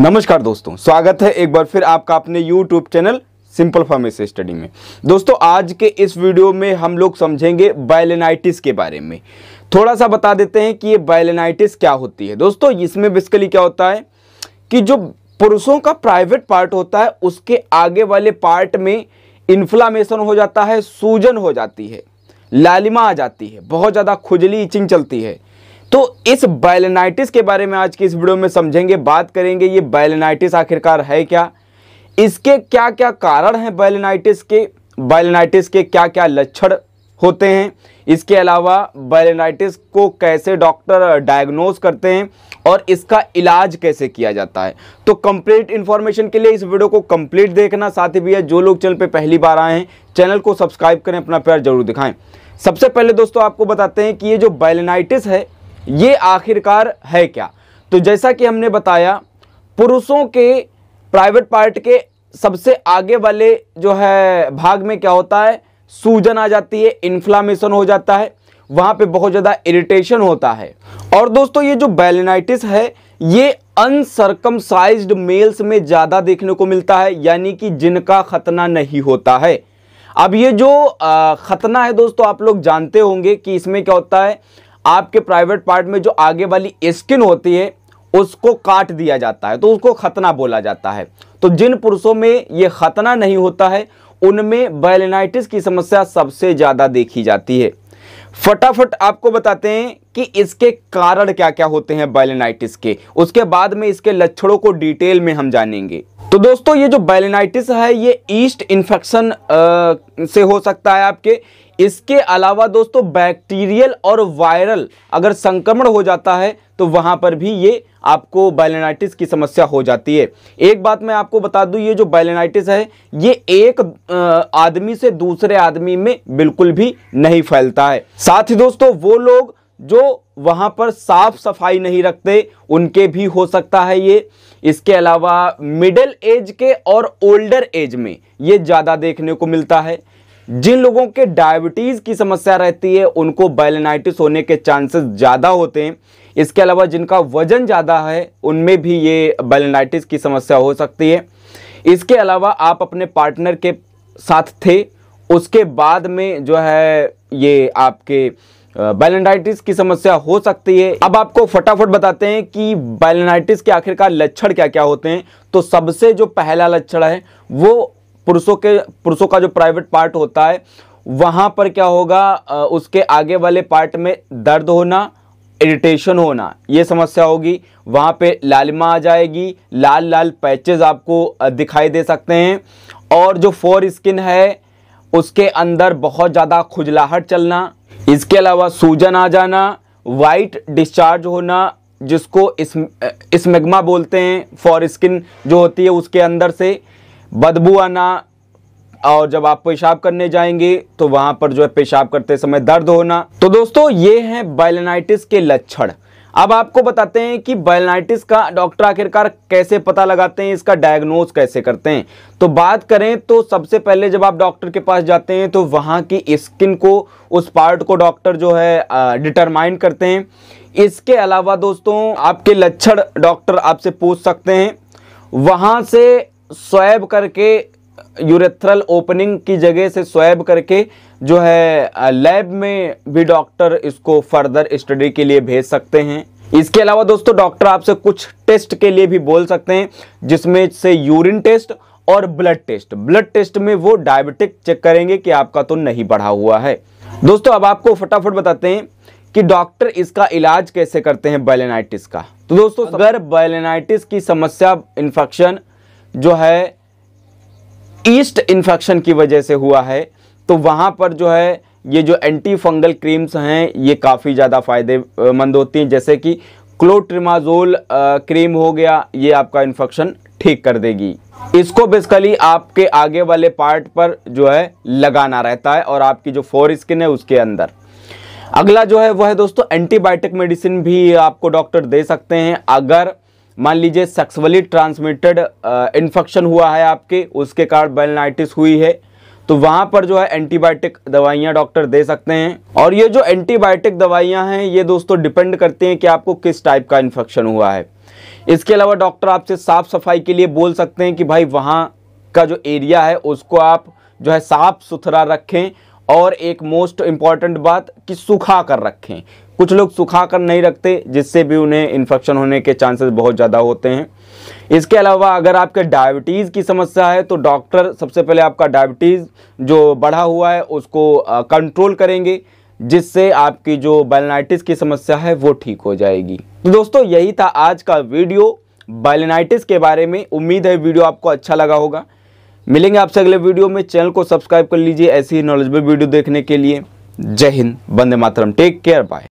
नमस्कार दोस्तों स्वागत है एक बार फिर आपका अपने YouTube channel simple pharmacy study में दोस्तों आज के इस वीडियो में हम लोग समझेंगे बायलेनाइटिस के बारे में थोड़ा सा बता देते हैं कि ये बायलेनाइटिस क्या होती है दोस्तों इसमें बेसिकली क्या होता है कि जो पुरुषों का प्राइवेट पार्ट होता है उसके आगे वाले पार्ट में इन्फ्लामेशन हो जाता है सूजन हो जाती है लालिमा आ जाती है बहुत ज़्यादा खुजली इचिंग चलती है तो इस बायलेनाइटिस के बारे में आज की इस वीडियो में समझेंगे बात करेंगे ये बायलेनाइटिस आखिरकार है क्या इसके क्या क्या कारण हैं बायलेनाइटिस के बायलेनाइटिस के क्या क्या लक्षण होते हैं इसके अलावा बायलेनाइटिस को कैसे डॉक्टर डायग्नोज करते हैं और इसका इलाज कैसे किया जाता है तो कंप्लीट इन्फॉर्मेशन के लिए इस वीडियो को कंप्लीट देखना साथ ही भैया जो लोग चैनल पर पहली बार आए हैं चैनल को सब्सक्राइब करें अपना प्यार जरूर दिखाएं सबसे पहले दोस्तों आपको बताते हैं कि ये जो बायलेनाइटिस है ये आखिरकार है क्या तो जैसा कि हमने बताया पुरुषों के प्राइवेट पार्ट के सबसे आगे वाले जो है भाग में क्या होता है सूजन आ जाती है इन्फ्लामेशन हो जाता है वहाँ पे बहुत ज़्यादा इरिटेशन होता है और दोस्तों ये जो बैलेनाइटिस है ये अनसरकमसाइज मेल्स में ज़्यादा देखने को मिलता है यानी कि जिनका खतना नहीं होता है अब ये जो खतना है दोस्तों आप लोग जानते होंगे कि इसमें क्या होता है आपके प्राइवेट पार्ट में जो आगे वाली स्किन होती है उसको काट दिया जाता है तो उसको खतना बोला जाता है तो जिन पुरुषों में ये खतना नहीं होता है उनमें बैलेनाइटिस की समस्या सबसे ज़्यादा देखी जाती है फटाफट आपको बताते हैं कि इसके कारण क्या क्या होते हैं बैलेनाइटिस के उसके बाद में इसके लक्षणों को डिटेल में हम जानेंगे तो दोस्तों ये जो बैलिनाइटिस है ये ईस्ट इन्फेक्शन से हो सकता है आपके इसके अलावा दोस्तों बैक्टीरियल और वायरल अगर संक्रमण हो जाता है तो वहाँ पर भी ये आपको बैलेनाइटिस की समस्या हो जाती है एक बात मैं आपको बता दूँ ये जो बैलेनाइटिस है ये एक आदमी से दूसरे आदमी में बिल्कुल भी नहीं फैलता है साथ ही दोस्तों वो लोग जो वहाँ पर साफ सफाई नहीं रखते उनके भी हो सकता है ये इसके अलावा मिडिल एज के और ओल्डर एज में ये ज़्यादा देखने को मिलता है जिन लोगों के डायबिटीज़ की समस्या रहती है उनको बैलनाइटिस होने के चांसेस ज़्यादा होते हैं इसके अलावा जिनका वजन ज़्यादा है उनमें भी ये बैलनाइटिस की समस्या हो सकती है इसके अलावा आप अपने पार्टनर के साथ थे उसके बाद में जो है ये आपके बैलेंडाइटिस की समस्या हो सकती है अब आपको फटाफट बताते हैं कि बैलेंडाइटिस के आखिरकार लक्षण क्या क्या होते हैं तो सबसे जो पहला लक्षण है वो पुरुषों के पुरुषों का जो प्राइवेट पार्ट होता है वहाँ पर क्या होगा उसके आगे वाले पार्ट में दर्द होना इरिटेशन होना ये समस्या होगी वहाँ पे लालिमा आ जाएगी लाल लाल पैचेज आपको दिखाई दे सकते हैं और जो फोर स्किन है उसके अंदर बहुत ज़्यादा खुजलाहट चलना इसके अलावा सूजन आ जाना वाइट डिस्चार्ज होना जिसको इस स्मेग्मा बोलते हैं फॉर स्किन जो होती है उसके अंदर से बदबू आना और जब आप पेशाब करने जाएंगे तो वहाँ पर जो है पेशाब करते समय दर्द होना तो दोस्तों ये हैं बाइलेनाइटिस के लक्षण अब आपको बताते हैं कि बाइलाइटिस का डॉक्टर आखिरकार कैसे पता लगाते हैं इसका डायग्नोज कैसे करते हैं तो बात करें तो सबसे पहले जब आप डॉक्टर के पास जाते हैं तो वहाँ की स्किन को उस पार्ट को डॉक्टर जो है डिटरमाइन करते हैं इसके अलावा दोस्तों आपके लक्षण डॉक्टर आपसे पूछ सकते हैं वहाँ से स्वैब करके यूरेथ्रल ओपनिंग की जगह से स्वैब करके जो है लैब में भी डॉक्टर इसको फर्दर स्टडी के लिए भेज सकते हैं इसके अलावा दोस्तों डॉक्टर आपसे कुछ टेस्ट के लिए भी बोल सकते हैं जिसमें से यूरिन टेस्ट और ब्लड टेस्ट ब्लड टेस्ट में वो डायबिटिक चेक करेंगे कि आपका तो नहीं बढ़ा हुआ है दोस्तों अब आपको फटाफट बताते हैं कि डॉक्टर इसका इलाज कैसे करते हैं बैलेनाइटिस का तो दोस्तों अगर बैलेनाइटिस की समस्या इन्फेक्शन जो है ईस्ट इन्फेक्शन की वजह से हुआ है तो वहाँ पर जो है ये जो एंटी फंगल क्रीम्स हैं ये काफ़ी ज़्यादा फ़ायदेमंद होती हैं जैसे कि क्लोट्रिमाजोल क्रीम हो गया ये आपका इन्फेक्शन ठीक कर देगी इसको बेसिकली आपके आगे वाले पार्ट पर जो है लगाना रहता है और आपकी जो फोर स्किन है उसके अंदर अगला जो है वह है दोस्तों एंटीबायोटिक मेडिसिन भी आपको डॉक्टर दे सकते हैं अगर मान लीजिए सेक्सुअली ट्रांसमिटेड इन्फेक्शन हुआ है आपके उसके कारण बेलनाइटिस हुई है तो वहाँ पर जो है एंटीबायोटिक दवाइयाँ डॉक्टर दे सकते हैं और ये जो एंटीबायोटिक दवाइयाँ हैं ये दोस्तों डिपेंड करते हैं कि आपको किस टाइप का इन्फेक्शन हुआ है इसके अलावा डॉक्टर आपसे साफ़ सफाई के लिए बोल सकते हैं कि भाई वहाँ का जो एरिया है उसको आप जो है साफ़ सुथरा रखें और एक मोस्ट इम्पॉर्टेंट बात कि सुखा कर रखें कुछ लोग सुखा कर नहीं रखते जिससे भी उन्हें इन्फेक्शन होने के चांसेस बहुत ज़्यादा होते हैं इसके अलावा अगर आपके डायबिटीज़ की समस्या है तो डॉक्टर सबसे पहले आपका डायबिटीज़ जो बढ़ा हुआ है उसको कंट्रोल करेंगे जिससे आपकी जो बैलनाइटिस की समस्या है वो ठीक हो जाएगी तो दोस्तों यही था आज का वीडियो बैलनाइटिस के बारे में उम्मीद है वीडियो आपको अच्छा लगा होगा मिलेंगे आपसे अगले वीडियो में चैनल को सब्सक्राइब कर लीजिए ऐसी नॉलेजबल वीडियो देखने के लिए जय हिंद बंदे मातरम टेक केयर बाय